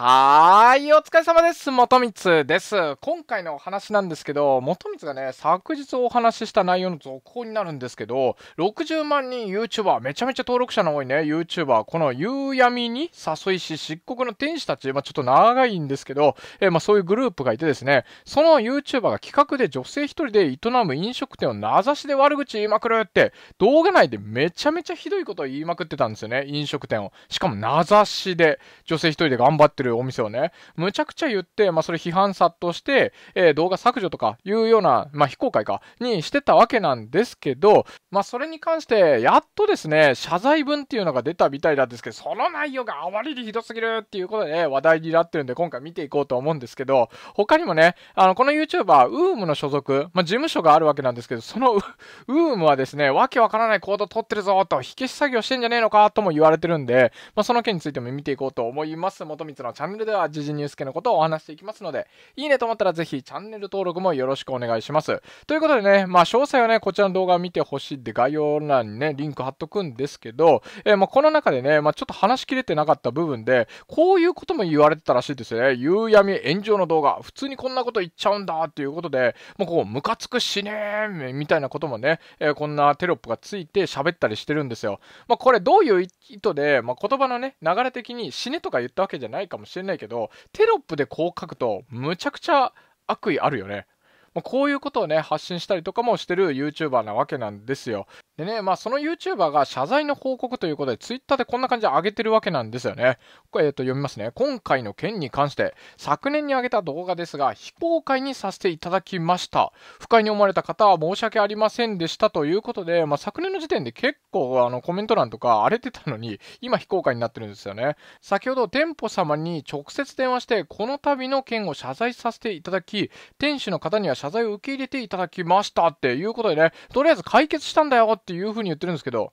はーい、お疲れ様です。元光です。今回のお話なんですけど、元光がね、昨日お話しした内容の続報になるんですけど、60万人 YouTuber、めちゃめちゃ登録者の多いね、YouTuber、この夕闇に誘いし、漆黒の天使たち、まあ、ちょっと長いんですけど、えー、まあ、そういうグループがいてですね、その YouTuber が企画で女性一人で営む飲食店を名指しで悪口言いまくるって、動画内でめちゃめちゃひどいことを言いまくってたんですよね、飲食店を。しかも名指しで、女性一人で頑張ってるるお店をね、むちゃくちゃ言って、まあ、それ批判殺到して、えー、動画削除とかいうような、まあ、非公開か、にしてたわけなんですけど、まあ、それに関して、やっとですね、謝罪文っていうのが出たみたいなんですけど、その内容があまりにひどすぎるっていうことで、ね、話題になってるんで、今回見ていこうと思うんですけど、他にもね、あの、この YouTuber、ウームの所属、まあ、事務所があるわけなんですけど、その ウームはですね、わけわからない行動取ってるぞと、火消し作業してんじゃねえのかとも言われてるんで、まあ、その件についても見ていこうと思います。元光のチャンネルでは時事ニュース系のことをお話していきますので、いいねと思ったらぜひチャンネル登録もよろしくお願いします。ということでね、まあ、詳細はね、こちらの動画を見てほしいって概要欄にね、リンク貼っとくんですけど、えー、まあ、この中でね、まあ、ちょっと話しきれてなかった部分で、こういうことも言われてたらしいですよね。夕闇炎上の動画、普通にこんなこと言っちゃうんだっていうことで、もうこう、ムカつくしねーみたいなこともね、えー、こんなテロップがついて喋ったりしてるんですよ。まあ、これどういう意図で、まあ、言葉のね、流れ的に死ねとか言ったわけじゃないかもしれないけど、テロップでこう書くと、むちゃくちゃ悪意あるよね。まこういうことをね、発信したりとかもしてる YouTuber なわけなんですよ。でね、まあ、その YouTuber が謝罪の報告ということで、Twitter でこんな感じで上げてるわけなんですよね。これ、えっ、と、読みますね。今回の件に関して、昨年に上げた動画ですが、非公開にさせていただきました。不快に思われた方は申し訳ありませんでしたということで、まあ、昨年の時点で結構、あの、コメント欄とか荒れてたのに、今非公開になってるんですよね。先ほど、店舗様に直接電話して、この度の件を謝罪させていただき、店主の方には謝罪を受け入れていただきましたっていうことでね、とりあえず解決したんだよっていうふうに言ってるんですけど、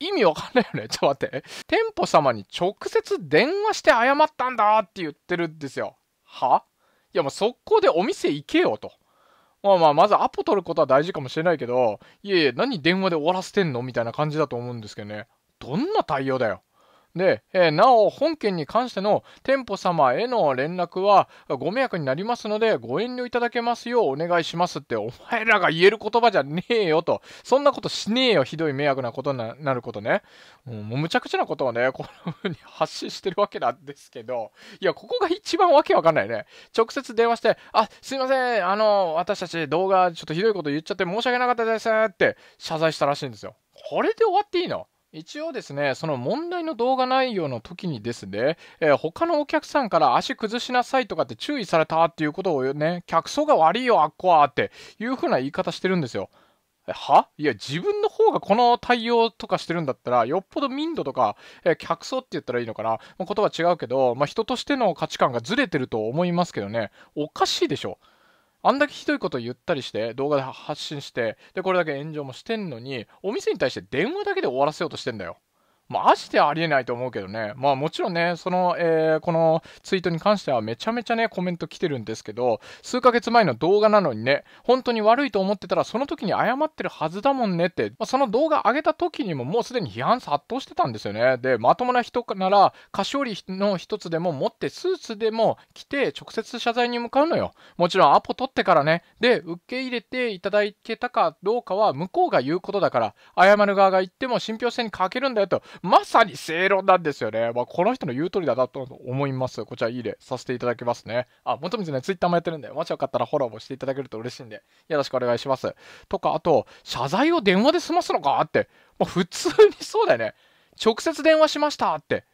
意味わかんないよね。ちょっと待って。店舗様に直接電話して謝ったんだって言ってるんですよ。はいやもう速攻でお店行けよと。まあまあ、まずアポ取ることは大事かもしれないけど、いえいえ、何電話で終わらせてんのみたいな感じだと思うんですけどね。どんな対応だよ。で、えー、なお、本件に関しての店舗様への連絡はご迷惑になりますので、ご遠慮いただけますようお願いしますって、お前らが言える言葉じゃねえよと。そんなことしねえよ、ひどい迷惑なことになることね。うもうむちゃくちゃなことをね、こんな風に発信してるわけなんですけど、いや、ここが一番わけわかんないね。直接電話して、あ、すいません、あの、私たち動画ちょっとひどいこと言っちゃって申し訳なかったですって謝罪したらしいんですよ。これで終わっていいの一応ですね、その問題の動画内容の時にですね、えー、他のお客さんから足崩しなさいとかって注意されたっていうことをね、客層が悪いよ、あっこはっていう風な言い方してるんですよ。はいや、自分の方がこの対応とかしてるんだったら、よっぽど民度とか、えー、客層って言ったらいいのかな、言葉違うけど、まあ、人としての価値観がずれてると思いますけどね、おかしいでしょ。あんだけひどいこと言ったりして、動画で発信して、で、これだけ炎上もしてんのに、お店に対して電話だけで終わらせようとしてんだよ。まあ、してありえないと思うけどね。まあ、もちろんね、その、えー、このツイートに関してはめちゃめちゃね、コメント来てるんですけど、数ヶ月前の動画なのにね、本当に悪いと思ってたら、その時に謝ってるはずだもんねって、まあ、その動画上げた時にももうすでに批判殺到してたんですよね。で、まともな人なら、菓子折りの一つでも持って、スーツでも着て、直接謝罪に向かうのよ。もちろんアポ取ってからね。で、受け入れていただけたかどうかは、向こうが言うことだから、謝る側が言っても信憑性に欠けるんだよと。まさに正論なんですよね。まあ、この人の言う通りだなと思います。こちらいいねさせていただきますね。あ、もともとね、ツイッターもやってるんで、もしよかったらフォローもしていただけると嬉しいんで、よろしくお願いします。とか、あと、謝罪を電話で済ますのかって、ま普通にそうだよね。直接電話しましたって。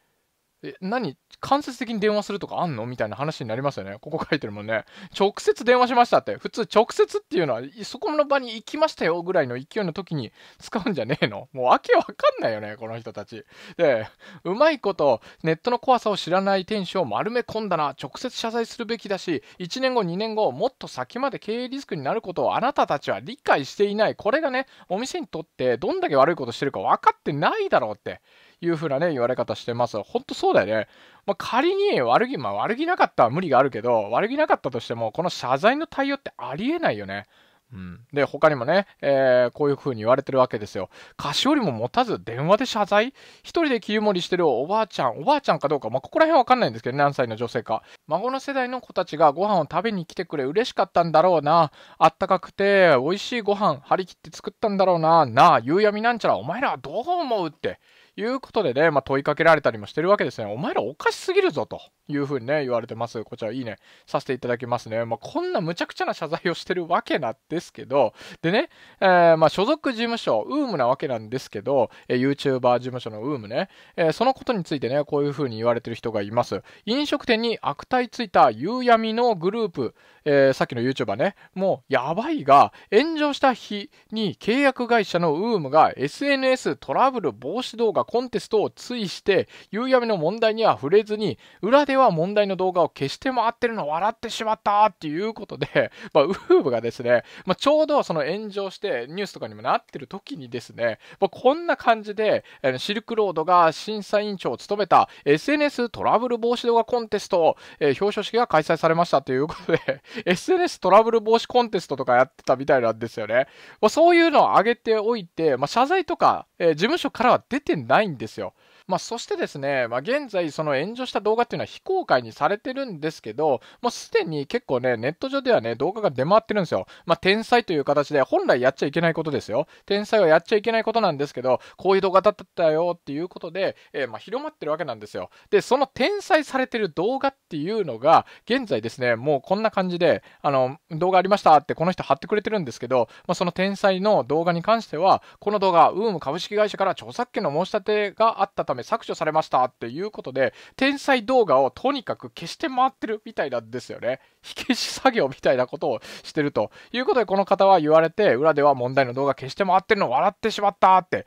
え、何間接的に電話するとかあんのみたいな話になりますよね。ここ書いてるもんね。直接電話しましたって。普通直接っていうのは、そこの場に行きましたよぐらいの勢いの時に使うんじゃねえのもう訳わかんないよね、この人たち。で、うまいことネットの怖さを知らない店主を丸め込んだな。直接謝罪するべきだし、1年後、2年後、もっと先まで経営リスクになることをあなたたちは理解していない。これがね、お店にとってどんだけ悪いことしてるか分かってないだろうって。いう風なね、言われ方してます。ほんとそうだよね。まあ、仮に悪気、まあ、悪気なかったは無理があるけど、悪気なかったとしても、この謝罪の対応ってありえないよね。うん、で、他にもね、えー、こういう風に言われてるわけですよ。菓子折りも持たず電話で謝罪一人で切り盛りしてるおばあちゃん、おばあちゃんかどうか、まあ、ここら辺わかんないんですけど、何歳の女性か。孫の世代の子たちがご飯を食べに来てくれ、嬉しかったんだろうな。あったかくて、美味しいご飯、張り切って作ったんだろうな。なあ、夕闇なんちゃら、お前らはどう思うって。いうことでね、まあ、問いかけられたりもしてるわけですね。お前らおかしすぎるぞと。いうふうにね、言われてます。こちら、いいね、させていただきますね。まあ、こんな無茶苦茶な謝罪をしてるわけなんですけど、でね、えー、まあ、所属事務所、ウームなわけなんですけど、えー、YouTuber 事務所のウームね、えー、そのことについてね、こういうふうに言われてる人がいます。飲食店に悪態ついた夕闇のグループ、えー、さっきの YouTuber ね、もうやばいが、炎上した日に契約会社のウームが SNS トラブル防止動画コンテストを追して、夕闇の問題には触れずに、裏ででは問題の動画を消して回ってるのを笑ってしまったっていうことで、まあ、ウーブがですね、まあ、ちょうどその炎上してニュースとかにもなってる時にですね、まあ、こんな感じで、シルクロードが審査委員長を務めた SNS トラブル防止動画コンテスト、えー、表彰式が開催されましたということで SNS トラブル防止コンテストとかやってたみたいなんですよね。まあ、そういうのを挙げておいて、まあ、謝罪とか、えー、事務所からは出てないんですよ。まあ、そしてですね、まあ、現在、その炎上した動画っていうのは非公開にされてるんですけど、もうすでに結構ね、ネット上ではね、動画が出回ってるんですよ。まあ、天才という形で、本来やっちゃいけないことですよ。天才はやっちゃいけないことなんですけど、こういう動画だったよっていうことで、えー、ま広まってるわけなんですよ。で、その天才されてる動画っていうのが、現在ですね、もうこんな感じで、あの、動画ありましたってこの人貼ってくれてるんですけど、まあ、その天才の動画に関しては、この動画、ウーム株式会社から著作権の申し立てがあったためたメ削除されましたっていうことで、天才動画をとにかく消して回ってるみたいなんですよね。火消し作業みたいなことをしてるということで、この方は言われて、裏では問題の動画消して回ってるの笑ってしまったって。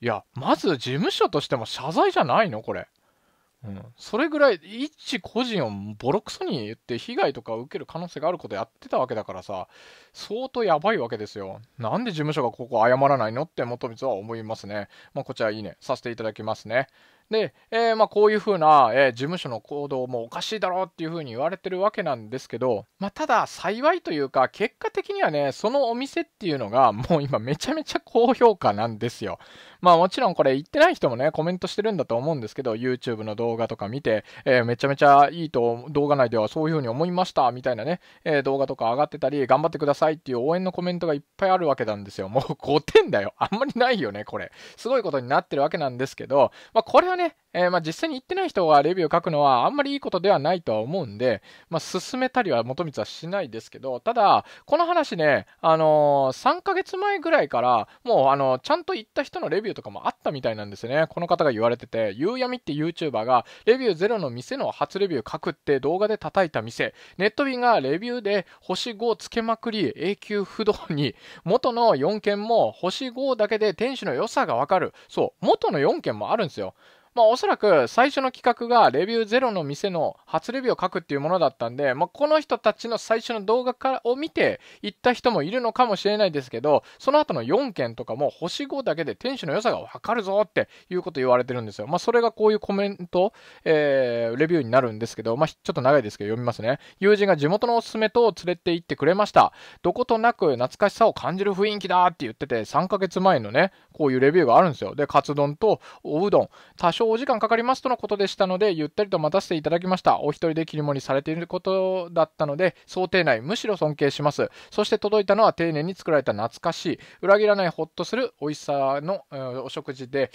いや、まず事務所としても謝罪じゃないのこれ。うん、それぐらい、一個人をボロクソに言って被害とか受ける可能性があることやってたわけだからさ、相当やばいわけですよ。なんで事務所がここ謝らないのって元光は思いますね。まあ、こちらいいね、させていただきますね。で、えー、まあ、こういうふうな、えー、事務所の行動もおかしいだろうっていうふうに言われてるわけなんですけど、まあ、ただ幸いというか、結果的にはね、そのお店っていうのがもう今めちゃめちゃ高評価なんですよ。まあもちろんこれ言ってない人もね、コメントしてるんだと思うんですけど、YouTube の動画とか見て、えー、めちゃめちゃいいと、動画内ではそういうふうに思いましたみたいなね、え動画とか上がってたり、頑張ってくださいっていう応援のコメントがいっぱいあるわけなんですよ。もう5点だよ。あんまりないよね、これ。すごいことになってるわけなんですけど、まあこれはね、えー、まあ、実際に行ってない人がレビューを書くのはあんまりいいことではないとは思うんで、まあ、進めたりは元光はしないですけど、ただ、この話ね、あのー、3ヶ月前ぐらいから、もう、あのー、ちゃんと行った人のレビューとかもあったみたいなんですね。この方が言われてて、ゆうやみって YouTuber が、レビューゼロの店の初レビュー書くって動画で叩いた店、ネット便がレビューで星5をつけまくり、永久不動に、元の4件も星5だけで店主の良さがわかる。そう、元の4件もあるんですよ。まあ、おそらく最初の企画がレビューゼロの店の初レビューを書くっていうものだったんで、まあ、この人たちの最初の動画からを見て行った人もいるのかもしれないですけど、その後の4件とかも星5だけで店主の良さがわかるぞっていうこと言われてるんですよ。まあ、それがこういうコメント、えー、レビューになるんですけど、まあ、ちょっと長いですけど読みますね。友人が地元のおすすめと連れて行ってくれました。どことなく懐かしさを感じる雰囲気だって言ってて、3ヶ月前のね、こういうレビューがあるんですよ。で、カツ丼とおうどん、多少送お時間かかりますとのことでしたので、ゆったりと待たせていただきました。お一人で切り盛りされていることだったので、想定内、むしろ尊敬します。そして届いたのは丁寧に作られた懐かしい、裏切らないほっとする美味しさのお食事で、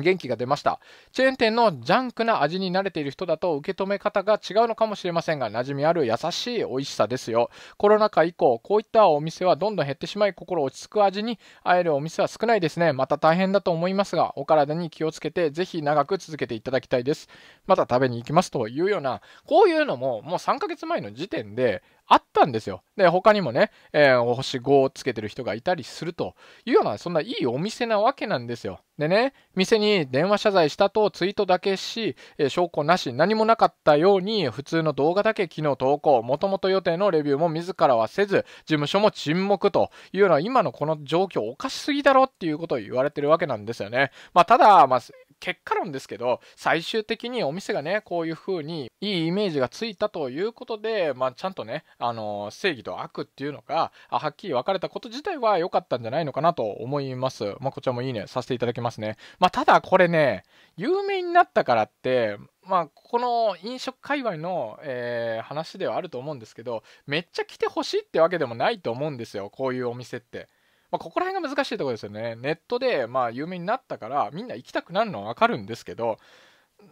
元気が出ました。チェーン店のジャンクな味に慣れている人だと受け止め方が違うのかもしれませんが、馴染みある優しい美味しさですよ。コロナ禍以降、こういったお店はどんどん減ってしまい、心落ち着く味に会えるお店は少ないですね。また大変だと思いますが、お体に気をつけて、ぜひ長く続けていただきたいです。また食べに行きますというような、こういうのももう3ヶ月前の時点で、あったんですよ。で、他にもね、えー、お星5をつけてる人がいたりするというような、そんないいお店なわけなんですよ。でね、店に電話謝罪したとツイートだけし、えー、証拠なし、何もなかったように、普通の動画だけ昨日投稿、もともと予定のレビューも自らはせず、事務所も沈黙というのは、今のこの状況おかしすぎだろっていうことを言われてるわけなんですよね。まあ、ただ、まあ、結果論ですけど最終的にお店がねこういう風にいいイメージがついたということで、まあ、ちゃんとね、あの正義と悪っていうのがはっきり分かれたこと自体は良かったんじゃないのかなと思います、まあ、こちらもいいねさせていただきますね、まあ、ただこれね有名になったからってまあ、この飲食界隈の、えー、話ではあると思うんですけどめっちゃ来てほしいってわけでもないと思うんですよこういうお店って。まあ、ここら辺が難しいところですよね。ネットで、まあ、有名になったから、みんな行きたくなるのはわかるんですけど、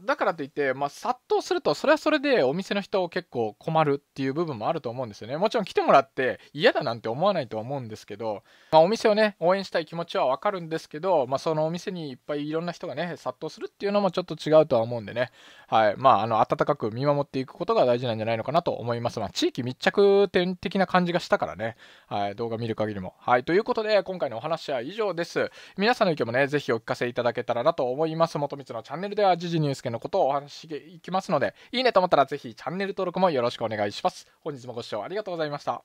だからといって、まあ、殺到すると、それはそれでお店の人を結構困るっていう部分もあると思うんですよね。もちろん来てもらって嫌だなんて思わないと思うんですけど、まあ、お店をね、応援したい気持ちはわかるんですけど、まあ、そのお店にいっぱいいろんな人がね、殺到するっていうのもちょっと違うとは思うんでね、はい。まあ、あの、温かく見守っていくことが大事なんじゃないのかなと思います。まあ、地域密着点的な感じがしたからね、はい。動画見る限りも。はい。ということで、今回のお話は以上です。皆さんの意見もね、ぜひお聞かせいただけたらなと思います。元光のチャンネルでは、時事ニュース介のことをお話していきますので、いいねと思ったらぜひチャンネル登録もよろしくお願いします。本日もご視聴ありがとうございました。